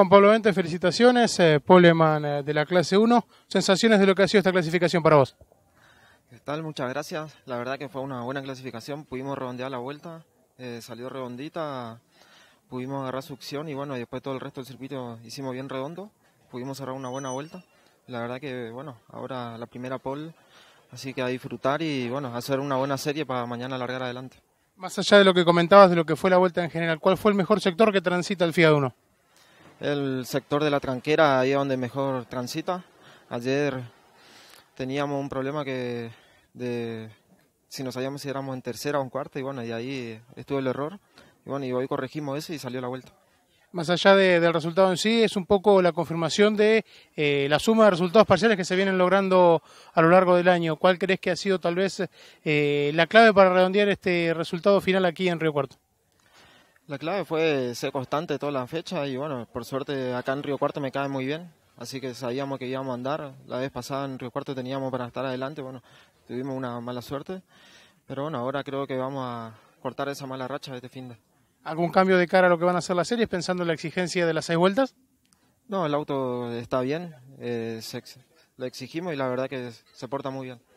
Juan Pablo Vente, felicitaciones. Eh, Poleman eh, de la clase 1. Sensaciones de lo que ha sido esta clasificación para vos. ¿Qué tal? Muchas gracias. La verdad que fue una buena clasificación. Pudimos redondear la vuelta. Eh, salió redondita. Pudimos agarrar succión y bueno, después todo el resto del circuito hicimos bien redondo. Pudimos cerrar una buena vuelta. La verdad que bueno, ahora la primera pole. Así que a disfrutar y bueno, hacer una buena serie para mañana largar adelante. Más allá de lo que comentabas de lo que fue la vuelta en general, ¿cuál fue el mejor sector que transita el FIA 1? el sector de la tranquera, ahí es donde mejor transita. Ayer teníamos un problema que de si nos sabíamos si éramos en tercera o en cuarta, y bueno, y ahí estuvo el error. Y bueno, y hoy corregimos eso y salió la vuelta. Más allá del resultado en sí, es un poco la confirmación de eh, la suma de resultados parciales que se vienen logrando a lo largo del año. ¿Cuál crees que ha sido tal vez eh, la clave para redondear este resultado final aquí en Río Cuarto? La clave fue ser constante toda la fecha y bueno, por suerte acá en Río Cuarto me cae muy bien, así que sabíamos que íbamos a andar. La vez pasada en Río Cuarto teníamos para estar adelante, bueno, tuvimos una mala suerte, pero bueno, ahora creo que vamos a cortar esa mala racha de este fin de. ¿Algún cambio de cara a lo que van a hacer las series pensando en la exigencia de las seis vueltas? No, el auto está bien, eh, lo exigimos y la verdad que se porta muy bien.